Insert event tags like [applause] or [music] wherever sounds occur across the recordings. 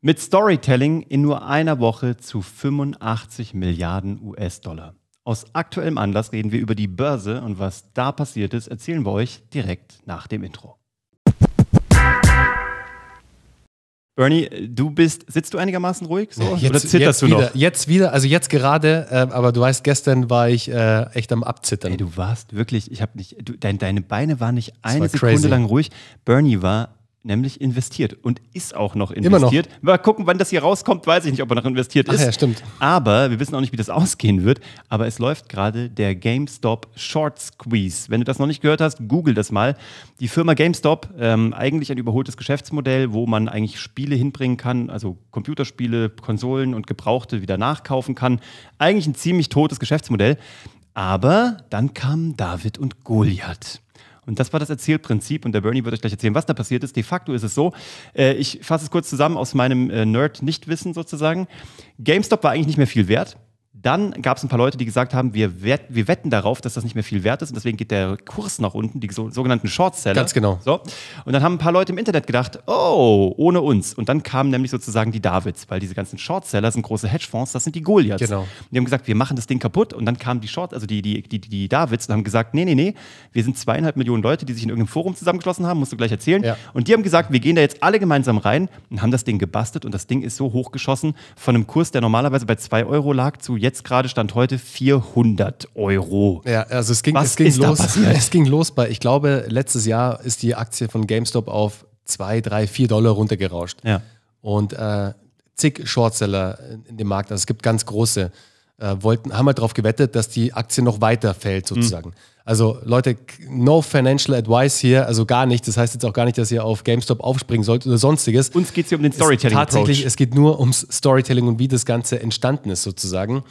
Mit Storytelling in nur einer Woche zu 85 Milliarden US-Dollar. Aus aktuellem Anlass reden wir über die Börse und was da passiert ist, erzählen wir euch direkt nach dem Intro. Bernie, du bist, sitzt du einigermaßen ruhig? So? Jetzt, Oder zitterst du noch? jetzt wieder, also jetzt gerade, äh, aber du weißt, gestern war ich äh, echt am Abzittern. Ey, du warst wirklich, ich habe nicht, du, dein, deine Beine waren nicht eine war Sekunde crazy. lang ruhig. Bernie war nämlich investiert und ist auch noch investiert. Immer noch. Mal gucken, wann das hier rauskommt, weiß ich nicht, ob er noch investiert ist. Ach ja, stimmt. Aber wir wissen auch nicht, wie das ausgehen wird. Aber es läuft gerade der GameStop Short Squeeze. Wenn du das noch nicht gehört hast, google das mal. Die Firma GameStop, ähm, eigentlich ein überholtes Geschäftsmodell, wo man eigentlich Spiele hinbringen kann, also Computerspiele, Konsolen und Gebrauchte wieder nachkaufen kann. Eigentlich ein ziemlich totes Geschäftsmodell. Aber dann kamen David und Goliath. Und das war das Erzählprinzip und der Bernie wird euch gleich erzählen, was da passiert ist. De facto ist es so, äh, ich fasse es kurz zusammen aus meinem äh, Nerd-Nichtwissen sozusagen. GameStop war eigentlich nicht mehr viel wert. Dann gab es ein paar Leute, die gesagt haben, wir, wett, wir, wetten darauf, dass das nicht mehr viel wert ist und deswegen geht der Kurs nach unten, die sogenannten Shortseller. Ganz genau. So. Und dann haben ein paar Leute im Internet gedacht, oh, ohne uns. Und dann kamen nämlich sozusagen die Davids, weil diese ganzen Shortseller sind große Hedgefonds, das sind die Goliaths. Genau. Und die haben gesagt, wir machen das Ding kaputt und dann kamen die Short, also die, die, die, die Davids und haben gesagt, nee, nee, nee, wir sind zweieinhalb Millionen Leute, die sich in irgendeinem Forum zusammengeschlossen haben, musst du gleich erzählen. Ja. Und die haben gesagt, wir gehen da jetzt alle gemeinsam rein und haben das Ding gebastelt und das Ding ist so hochgeschossen von einem Kurs, der normalerweise bei zwei Euro lag, zu jetzt jetzt gerade Stand heute 400 Euro. Ja, also es ging, Was es ging los. Es ging los bei, ich glaube, letztes Jahr ist die Aktie von GameStop auf 2, 3, 4 Dollar runtergerauscht. Ja. Und äh, zig Shortseller in dem Markt, also es gibt ganz große, äh, wollten, haben halt darauf gewettet, dass die Aktie noch weiter fällt hm. sozusagen. Mhm. Also Leute, no financial advice hier, also gar nicht. Das heißt jetzt auch gar nicht, dass ihr auf GameStop aufspringen sollt oder sonstiges. Uns geht es hier um den Storytelling. Es, tatsächlich, Approach. es geht nur ums Storytelling und wie das Ganze entstanden ist sozusagen.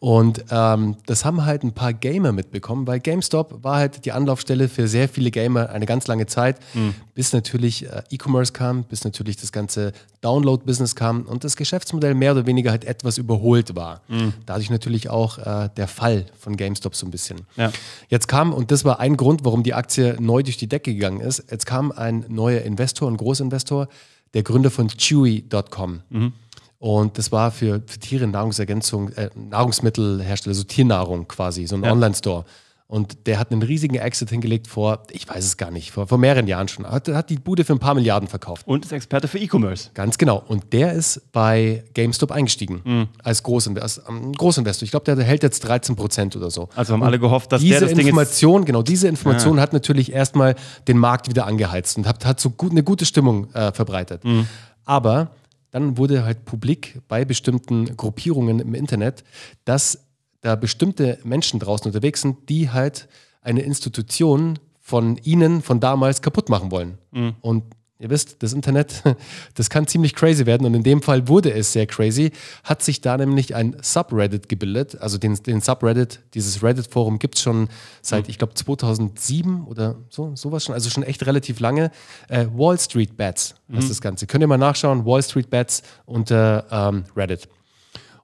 Und ähm, das haben halt ein paar Gamer mitbekommen, weil GameStop war halt die Anlaufstelle für sehr viele Gamer eine ganz lange Zeit, mhm. bis natürlich äh, E-Commerce kam, bis natürlich das ganze Download-Business kam und das Geschäftsmodell mehr oder weniger halt etwas überholt war. Mhm. Dadurch natürlich auch äh, der Fall von GameStop so ein bisschen. Ja. Jetzt kam, und das war ein Grund, warum die Aktie neu durch die Decke gegangen ist, jetzt kam ein neuer Investor, ein Großinvestor, der Gründer von Chewy.com. Mhm. Und das war für, für Tiere Nahrungsergänzung, äh, Nahrungsmittelhersteller, so Tiernahrung quasi, so ein ja. Online-Store. Und der hat einen riesigen Exit hingelegt vor, ich weiß es gar nicht, vor, vor mehreren Jahren schon. Hat, hat die Bude für ein paar Milliarden verkauft. Und ist Experte für E-Commerce. Ganz genau. Und der ist bei GameStop eingestiegen mhm. als, Großinvestor, als um, ähm, Großinvestor. Ich glaube, der hält jetzt 13 Prozent oder so. Also haben und alle gehofft, dass diese der das Information, genau, diese Information ah. hat natürlich erstmal den Markt wieder angeheizt und hat, hat so gut, eine gute Stimmung äh, verbreitet. Mhm. Aber dann wurde halt publik bei bestimmten Gruppierungen im Internet, dass da bestimmte Menschen draußen unterwegs sind, die halt eine Institution von ihnen von damals kaputt machen wollen. Mhm. Und Ihr wisst, das Internet, [laughs] das kann ziemlich crazy werden und in dem Fall wurde es sehr crazy, hat sich da nämlich ein Subreddit gebildet. Also den, den Subreddit, dieses Reddit-Forum gibt es schon seit, hm. ich glaube, 2007 oder so, sowas schon, also schon echt relativ lange. Äh, Wall Street Bats heißt mhm. das Ganze. Könnt ihr mal nachschauen, Wall Street Bats unter ähm, Reddit.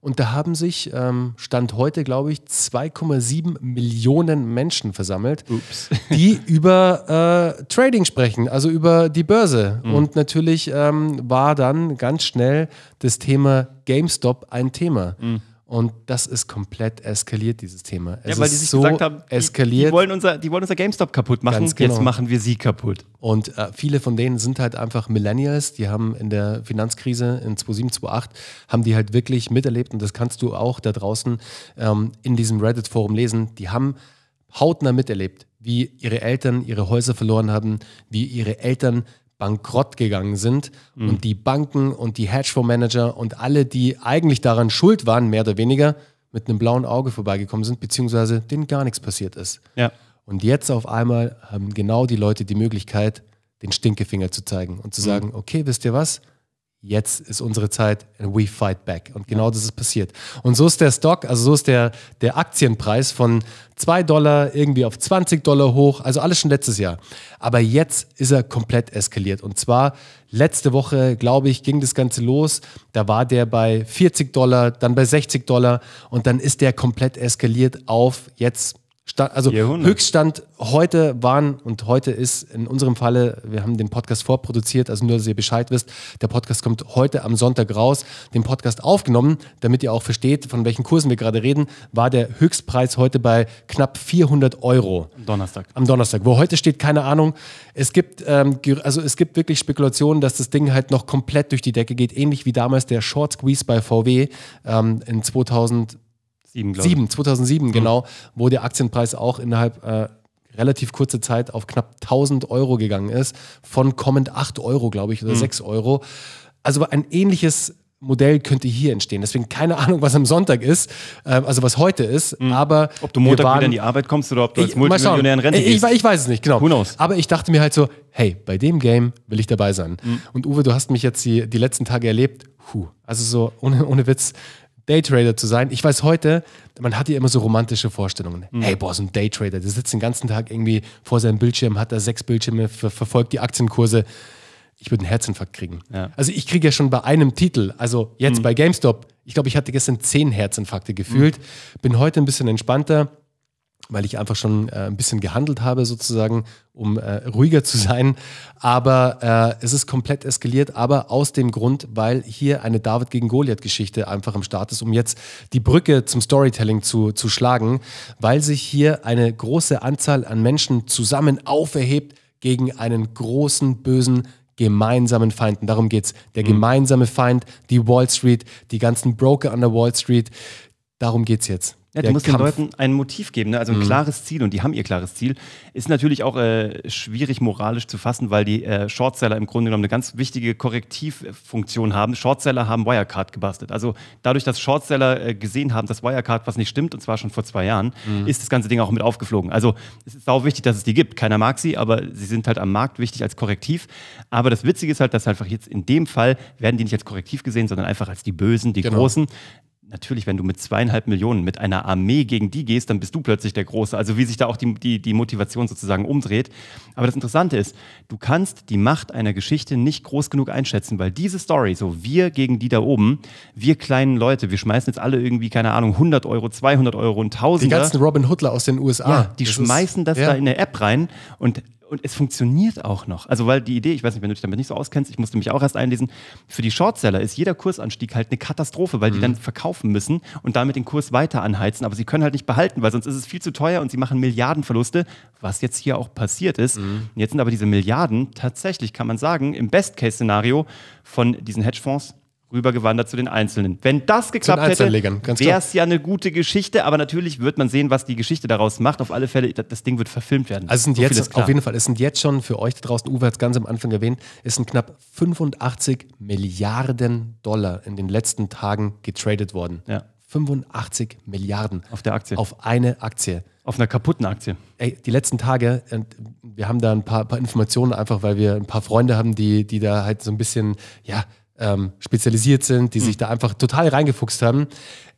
Und da haben sich, ähm, Stand heute, glaube ich, 2,7 Millionen Menschen versammelt, Ups. [laughs] die über äh, Trading sprechen, also über die Börse. Mhm. Und natürlich ähm, war dann ganz schnell das Thema GameStop ein Thema. Mhm. Und das ist komplett eskaliert, dieses Thema. Es ja, weil die sich so gesagt haben, eskaliert. Die, die, wollen unser, die wollen unser GameStop kaputt machen, genau. jetzt machen wir sie kaputt. Und äh, viele von denen sind halt einfach Millennials, die haben in der Finanzkrise in 2007, 2008, haben die halt wirklich miterlebt und das kannst du auch da draußen ähm, in diesem Reddit-Forum lesen. Die haben hautnah miterlebt, wie ihre Eltern ihre Häuser verloren haben, wie ihre Eltern bankrott gegangen sind mhm. und die Banken und die Hedgefondsmanager und alle, die eigentlich daran schuld waren, mehr oder weniger, mit einem blauen Auge vorbeigekommen sind, beziehungsweise denen gar nichts passiert ist. Ja. Und jetzt auf einmal haben genau die Leute die Möglichkeit, den Stinkefinger zu zeigen und zu mhm. sagen, okay, wisst ihr was, jetzt ist unsere Zeit and we fight back. Und genau das ist passiert. Und so ist der Stock, also so ist der, der Aktienpreis von 2 Dollar irgendwie auf 20 Dollar hoch, also alles schon letztes Jahr. Aber jetzt ist er komplett eskaliert. Und zwar letzte Woche, glaube ich, ging das Ganze los. Da war der bei 40 Dollar, dann bei 60 Dollar und dann ist der komplett eskaliert auf jetzt Stand, also Jahrhundert. Höchststand heute waren und heute ist in unserem Falle, wir haben den Podcast vorproduziert, also nur, dass ihr Bescheid wisst, der Podcast kommt heute am Sonntag raus, den Podcast aufgenommen, damit ihr auch versteht, von welchen Kursen wir gerade reden, war der Höchstpreis heute bei knapp 400 Euro. Am Donnerstag. Am Donnerstag. Wo heute steht, keine Ahnung. Es gibt, ähm, also es gibt wirklich Spekulationen, dass das Ding halt noch komplett durch die Decke geht, ähnlich wie damals der Short Squeeze bei VW ähm, in 2000 Sieben, glaube ich. Sieben, 2007, mhm. genau, wo der Aktienpreis auch innerhalb äh, relativ kurzer Zeit auf knapp 1000 Euro gegangen ist, von kommend 8 Euro, glaube ich, oder mhm. 6 Euro. Also ein ähnliches Modell könnte hier entstehen. Deswegen keine Ahnung, was am Sonntag ist, äh, also was heute ist. Mhm. Aber ob du Montag waren, wieder in die Arbeit kommst oder ob du als ich, Multimillionär in Rente ich, Ich, ich, weiß es nicht, genau. Who knows? Aber ich dachte mir halt so, hey, bei dem Game will ich dabei sein. Mhm. Und Uwe, du hast mich jetzt die, die letzten Tage erlebt. Puh, also so ohne, ohne Witz, Daytrader zu sein. Ich weiß heute, man hat ja immer so romantische Vorstellungen. Mhm. Hey, boah, so ein Daytrader, der sitzt den ganzen Tag irgendwie vor seinem Bildschirm, hat da sechs Bildschirme, ver verfolgt die Aktienkurse. Ich würde einen Herzinfarkt kriegen. Ja. Also ich kriege ja schon bei einem Titel, also jetzt mhm. bei GameStop, ich glaube, ich hatte gestern zehn Herzinfarkte gefühlt, mhm. bin heute ein bisschen entspannter weil ich einfach schon äh, ein bisschen gehandelt habe, sozusagen, um äh, ruhiger zu sein. Aber äh, es ist komplett eskaliert, aber aus dem Grund, weil hier eine David gegen Goliath-Geschichte einfach am Start ist, um jetzt die Brücke zum Storytelling zu, zu schlagen, weil sich hier eine große Anzahl an Menschen zusammen auferhebt gegen einen großen, bösen gemeinsamen Feinden. Darum geht es. Der mhm. gemeinsame Feind, die Wall Street, die ganzen Broker an der Wall Street. Darum geht es jetzt. Ja, du musst Kampf. den Leuten ein Motiv geben, ne? also ein mhm. klares Ziel und die haben ihr klares Ziel. Ist natürlich auch äh, schwierig moralisch zu fassen, weil die äh, Shortseller im Grunde genommen eine ganz wichtige Korrektivfunktion haben. Shortseller haben Wirecard gebastelt. Also dadurch, dass Shortseller äh, gesehen haben, dass Wirecard was nicht stimmt und zwar schon vor zwei Jahren, mhm. ist das ganze Ding auch mit aufgeflogen. Also es ist auch wichtig, dass es die gibt. Keiner mag sie, aber sie sind halt am Markt wichtig als Korrektiv. Aber das Witzige ist halt, dass einfach jetzt in dem Fall werden die nicht als Korrektiv gesehen, sondern einfach als die Bösen, die genau. Großen natürlich, wenn du mit zweieinhalb Millionen, mit einer Armee gegen die gehst, dann bist du plötzlich der Große. Also wie sich da auch die, die, die Motivation sozusagen umdreht. Aber das Interessante ist, du kannst die Macht einer Geschichte nicht groß genug einschätzen, weil diese Story, so wir gegen die da oben, wir kleinen Leute, wir schmeißen jetzt alle irgendwie, keine Ahnung, 100 Euro, 200 Euro und 1000. Die ganzen Robin Hoodler aus den USA. Ja, die das schmeißen ist, das ja. da in eine App rein und und es funktioniert auch noch. Also, weil die Idee, ich weiß nicht, wenn du dich damit nicht so auskennst, ich musste mich auch erst einlesen, für die Shortseller ist jeder Kursanstieg halt eine Katastrophe, weil mhm. die dann verkaufen müssen und damit den Kurs weiter anheizen. Aber sie können halt nicht behalten, weil sonst ist es viel zu teuer und sie machen Milliardenverluste, was jetzt hier auch passiert ist. Mhm. Jetzt sind aber diese Milliarden tatsächlich, kann man sagen, im Best-Case-Szenario von diesen Hedgefonds rübergewandert zu den Einzelnen. Wenn das geklappt hätte, wäre es ja eine gute Geschichte, aber natürlich wird man sehen, was die Geschichte daraus macht. Auf alle Fälle, das Ding wird verfilmt werden. Also sind so jetzt, auf jeden Fall, es sind jetzt schon für euch da draußen, Uwe hat es ganz am Anfang erwähnt, es sind knapp 85 Milliarden Dollar in den letzten Tagen getradet worden. Ja. 85 Milliarden. Auf der Aktie. Auf eine Aktie. Auf einer kaputten Aktie. Ey, die letzten Tage, wir haben da ein paar, paar Informationen einfach, weil wir ein paar Freunde haben, die, die da halt so ein bisschen, ja, ähm, spezialisiert sind, die mhm. sich da einfach total reingefuchst haben.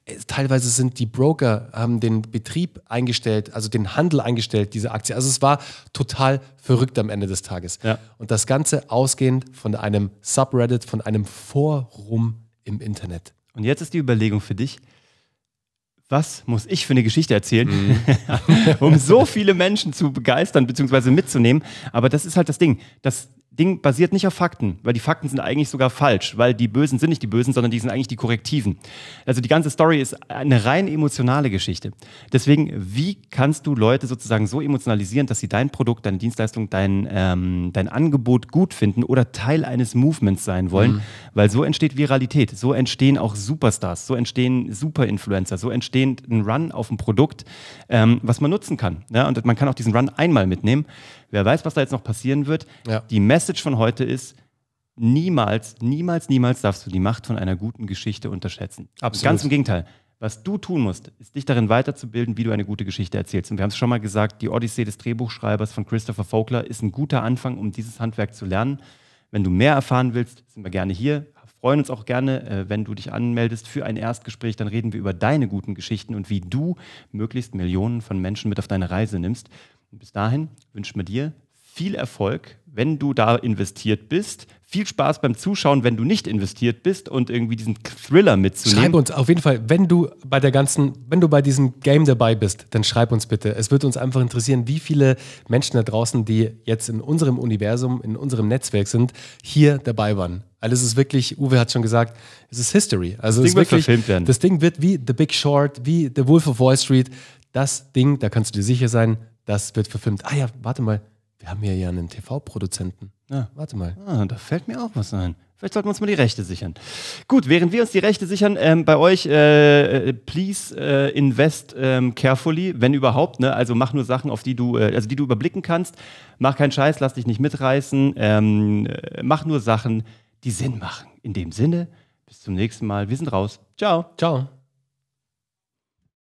Äh, teilweise sind die Broker, haben den Betrieb eingestellt, also den Handel eingestellt, diese Aktie. Also es war total verrückt am Ende des Tages. Ja. Und das Ganze ausgehend von einem Subreddit, von einem Forum im Internet. Und jetzt ist die Überlegung für dich, was muss ich für eine Geschichte erzählen, mhm. [laughs] um so viele Menschen zu begeistern bzw. mitzunehmen. Aber das ist halt das Ding. Das Ding basiert nicht auf Fakten, weil die Fakten sind eigentlich sogar falsch, weil die Bösen sind nicht die Bösen, sondern die sind eigentlich die Korrektiven. Also die ganze Story ist eine rein emotionale Geschichte. Deswegen, wie kannst du Leute sozusagen so emotionalisieren, dass sie dein Produkt, deine Dienstleistung, dein, ähm, dein Angebot gut finden oder Teil eines Movements sein wollen? Mhm. Weil so entsteht Viralität, so entstehen auch Superstars, so entstehen Superinfluencer, so entsteht ein Run auf ein Produkt, ähm, was man nutzen kann. Ja? Und man kann auch diesen Run einmal mitnehmen. Wer weiß, was da jetzt noch passieren wird. Ja. Die Message von heute ist, niemals, niemals, niemals darfst du die Macht von einer guten Geschichte unterschätzen. Absolut. Ganz im Gegenteil. Was du tun musst, ist dich darin weiterzubilden, wie du eine gute Geschichte erzählst. Und wir haben es schon mal gesagt, die Odyssee des Drehbuchschreibers von Christopher Faulkner ist ein guter Anfang, um dieses Handwerk zu lernen. Wenn du mehr erfahren willst, sind wir gerne hier freuen uns auch gerne, äh, wenn du dich anmeldest für ein Erstgespräch. Dann reden wir über deine guten Geschichten und wie du möglichst Millionen von Menschen mit auf deine Reise nimmst. Und bis dahin wünschen wir dir viel Erfolg, wenn du da investiert bist. Viel Spaß beim Zuschauen, wenn du nicht investiert bist und irgendwie diesen Thriller mitzunehmen. Schreib uns auf jeden Fall, wenn du bei der ganzen, wenn du bei diesem Game dabei bist, dann schreib uns bitte. Es wird uns einfach interessieren, wie viele Menschen da draußen, die jetzt in unserem Universum, in unserem Netzwerk sind, hier dabei waren. Weil es ist wirklich, Uwe hat schon gesagt, es ist History. Also das Ding wird wirklich, verfilmt werden. Das Ding wird wie The Big Short, wie The Wolf of Wall Street. Das Ding, da kannst du dir sicher sein, das wird verfilmt. Ah ja, warte mal wir haben hier ja einen TV-Produzenten. Ja. Warte mal. Ah, da fällt mir auch was ein. Vielleicht sollten wir uns mal die Rechte sichern. Gut, während wir uns die Rechte sichern, ähm, bei euch, äh, äh, please äh, invest ähm, carefully, wenn überhaupt. Ne? Also mach nur Sachen, auf die du, äh, also die du überblicken kannst. Mach keinen Scheiß, lass dich nicht mitreißen. Ähm, äh, mach nur Sachen, die Sinn machen. In dem Sinne, bis zum nächsten Mal. Wir sind raus. Ciao. Ciao.